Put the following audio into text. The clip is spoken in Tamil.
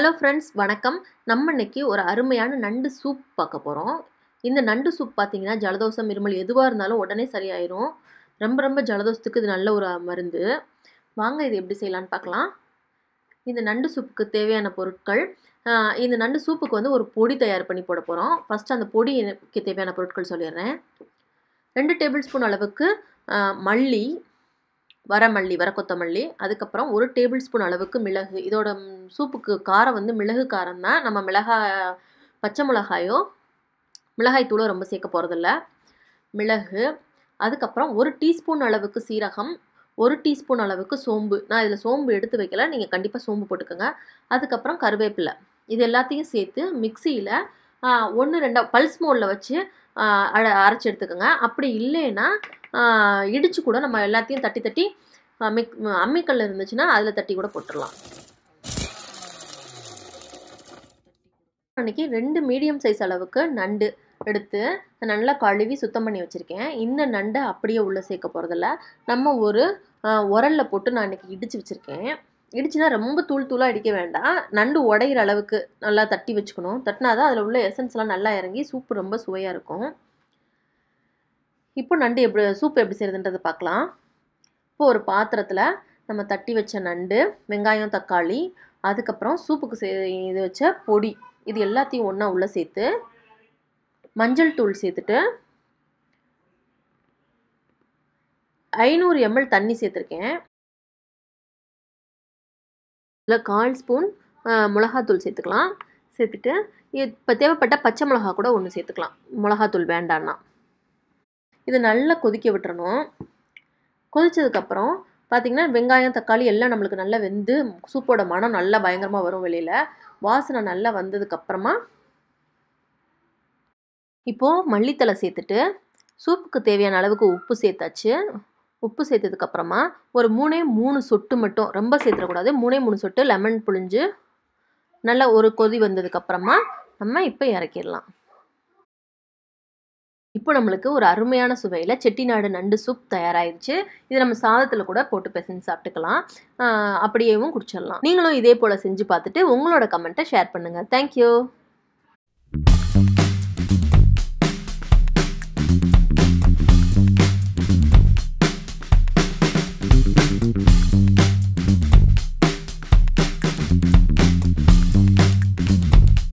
ஹலோ ஃப்ரெண்ட்ஸ் வணக்கம் நம்ம இன்னைக்கு ஒரு அருமையான நண்டு சூப் பார்க்க போகிறோம் இந்த நண்டு சூப் பார்த்தீங்கன்னா ஜலதோஷம் இருமல் எதுவாக இருந்தாலும் உடனே சரியாயிரும் ரொம்ப ரொம்ப ஜலதோஷத்துக்கு இது நல்ல ஒரு மருந்து வாங்க இது எப்படி செய்யலான்னு பார்க்கலாம் இந்த நண்டு சூப்புக்கு தேவையான பொருட்கள் இந்த நண்டு சூப்புக்கு வந்து ஒரு பொடி தயார் பண்ணி போட போகிறோம் ஃபஸ்ட்டு அந்த பொடிக்கு தேவையான பொருட்கள் சொல்லிடுறேன் ரெண்டு டேபிள் ஸ்பூன் அளவுக்கு மல்லி வரமல்லி வர கொத்தமல்லி அதுக்கப்புறம் ஒரு டேபிள் ஸ்பூன் அளவுக்கு மிளகு இதோட சூப்புக்கு காரம் வந்து மிளகு காரம் தான் நம்ம மிளகாய் பச்சை மிளகாயோ மிளகாய் தூளோ ரொம்ப சேர்க்க போகிறதில்ல மிளகு அதுக்கப்புறம் ஒரு டீஸ்பூன் அளவுக்கு சீரகம் ஒரு டீஸ்பூன் அளவுக்கு சோம்பு நான் இதில் சோம்பு எடுத்து வைக்கல நீங்கள் கண்டிப்பாக சோம்பு போட்டுக்கோங்க அதுக்கப்புறம் கருவேப்பிலை இது எல்லாத்தையும் சேர்த்து மிக்சியில் ஒன்று ரெண்டாக பல்ஸ் மோலில் வச்சு அரைச்சி எடுத்துக்கோங்க அப்படி இல்லைன்னா இடித்து கூட நம்ம எல்லாத்தையும் தட்டி தட்டி மிக் அம்மிக்கல் இருந்துச்சுன்னா அதில் தட்டி கூட போட்டுடலாம் அன்றைக்கி ரெண்டு மீடியம் சைஸ் அளவுக்கு நண்டு எடுத்து நல்லா கழுவி சுத்தம் பண்ணி வச்சுருக்கேன் இந்த நண்டை அப்படியே உள்ளே சேர்க்க போகிறதில்ல நம்ம ஒரு உரலில் போட்டு நான் இன்றைக்கி இடித்து வச்சுருக்கேன் இடிச்சுனா ரொம்ப தூள் தூளாக இடிக்க வேண்டாம் நண்டு உடையிற அளவுக்கு நல்லா தட்டி வச்சுக்கணும் தட்டினா தான் அதில் உள்ள எசன்ஸ்லாம் நல்லா இறங்கி சூப்பு ரொம்ப சுவையாக இருக்கும் இப்போ நண்டு எப்படி சூப் எப்படி செய்கிறதுன்றது பார்க்கலாம் இப்போ ஒரு பாத்திரத்தில் நம்ம தட்டி வச்ச நண்டு வெங்காயம் தக்காளி அதுக்கப்புறம் சூப்புக்கு சே இது வச்ச பொடி இது எல்லாத்தையும் ஒன்றா உள்ளே சேர்த்து மஞ்சள் தூள் சேர்த்துட்டு ஐநூறு எம்எல் தண்ணி சேர்த்துருக்கேன் இல்லை கால் ஸ்பூன் மிளகாத்தூள் சேர்த்துக்கலாம் சேர்த்துட்டு இப்போ தேவைப்பட்ட பச்சை மிளகா கூட ஒன்று சேர்த்துக்கலாம் மிளகாத்தூள் வேண்டான்னா இது நல்லா கொதிக்க விட்டுறணும் கொதித்ததுக்கப்புறம் பார்த்திங்கன்னா வெங்காயம் தக்காளி எல்லாம் நம்மளுக்கு நல்லா வெந்து சூப்போட மனம் நல்லா பயங்கரமாக வரும் வெளியில் வாசனை நல்லா வந்ததுக்கப்புறமா இப்போது மல்லித்தலை சேர்த்துட்டு சூப்புக்கு தேவையான அளவுக்கு உப்பு சேர்த்தாச்சு உப்பு சேர்த்ததுக்கப்புறமா ஒரு மூணே மூணு சொட்டு மட்டும் ரொம்ப சேர்த்துடக்கூடாது மூணே மூணு சொட்டு லெமன் புழிஞ்சு நல்லா ஒரு கொதி வந்ததுக்கப்புறமா நம்ம இப்போ இறக்கிடலாம் இப்போ நம்மளுக்கு ஒரு அருமையான சுவையில் செட்டிநாடு நண்டு சூப் தயாராகிடுச்சு இது நம்ம சாதத்தில் கூட போட்டு பிசைஞ்சு சாப்பிட்டுக்கலாம் அப்படியேவும் குடிச்சிடலாம் நீங்களும் இதே போல் செஞ்சு பார்த்துட்டு உங்களோட கமெண்ட்டை ஷேர் பண்ணுங்கள் தேங்க்யூ